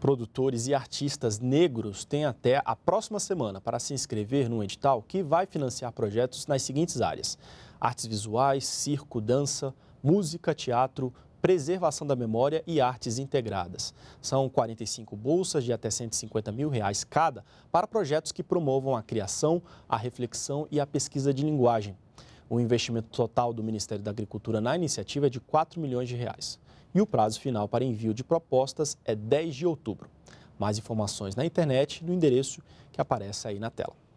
Produtores e artistas negros têm até a próxima semana para se inscrever num edital que vai financiar projetos nas seguintes áreas: artes visuais, circo, dança, música, teatro, preservação da memória e artes integradas. São 45 bolsas de até 150 mil reais cada para projetos que promovam a criação, a reflexão e a pesquisa de linguagem. O investimento total do Ministério da Agricultura na iniciativa é de 4 milhões de reais e o prazo final para envio de propostas é 10 de outubro. Mais informações na internet no endereço que aparece aí na tela.